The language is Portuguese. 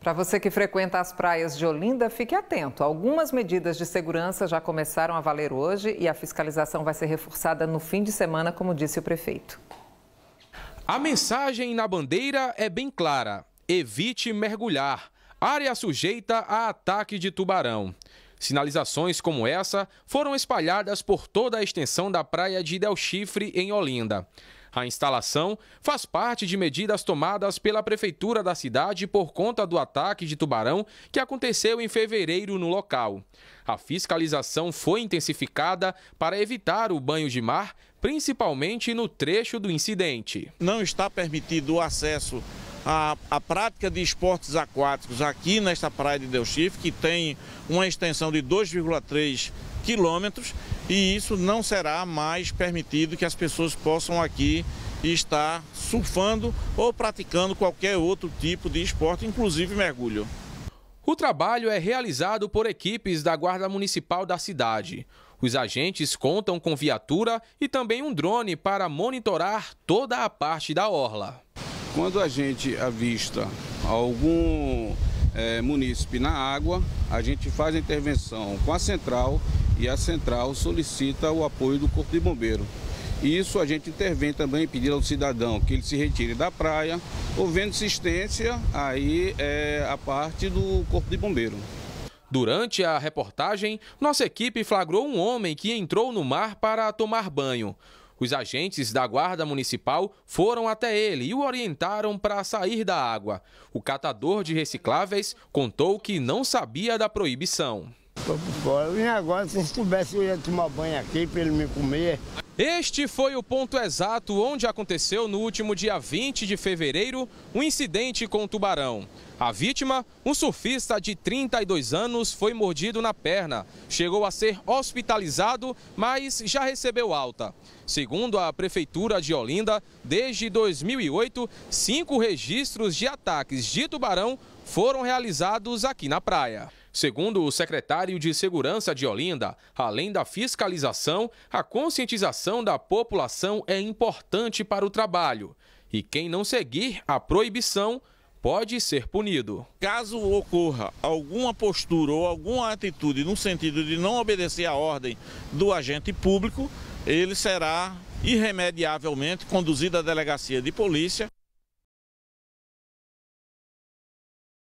Para você que frequenta as praias de Olinda, fique atento. Algumas medidas de segurança já começaram a valer hoje e a fiscalização vai ser reforçada no fim de semana, como disse o prefeito. A mensagem na bandeira é bem clara: evite mergulhar. Área sujeita a ataque de tubarão. Sinalizações como essa foram espalhadas por toda a extensão da praia de Del Chifre, em Olinda. A instalação faz parte de medidas tomadas pela prefeitura da cidade por conta do ataque de tubarão que aconteceu em fevereiro no local. A fiscalização foi intensificada para evitar o banho de mar, principalmente no trecho do incidente. Não está permitido o acesso à prática de esportes aquáticos aqui nesta praia de Deus Chifre, que tem uma extensão de 2,3 quilômetros e isso não será mais permitido que as pessoas possam aqui estar surfando ou praticando qualquer outro tipo de esporte, inclusive mergulho. O trabalho é realizado por equipes da Guarda Municipal da cidade. Os agentes contam com viatura e também um drone para monitorar toda a parte da orla. Quando a gente avista algum é, munícipe na água, a gente faz a intervenção com a central e a central solicita o apoio do Corpo de Bombeiro. E isso a gente intervém também pedindo ao cidadão que ele se retire da praia, ouvindo assistência, aí é a parte do Corpo de Bombeiro. Durante a reportagem, nossa equipe flagrou um homem que entrou no mar para tomar banho. Os agentes da Guarda Municipal foram até ele e o orientaram para sair da água. O catador de recicláveis contou que não sabia da proibição. E agora, se soubesse, eu ia tomar banho aqui para ele me comer. Este foi o ponto exato onde aconteceu no último dia 20 de fevereiro um incidente com o tubarão. A vítima, um surfista de 32 anos, foi mordido na perna. Chegou a ser hospitalizado, mas já recebeu alta. Segundo a Prefeitura de Olinda, desde 2008, cinco registros de ataques de tubarão foram realizados aqui na praia. Segundo o secretário de Segurança de Olinda, além da fiscalização, a conscientização da população é importante para o trabalho. E quem não seguir a proibição pode ser punido. Caso ocorra alguma postura ou alguma atitude no sentido de não obedecer à ordem do agente público, ele será irremediavelmente conduzido à delegacia de polícia.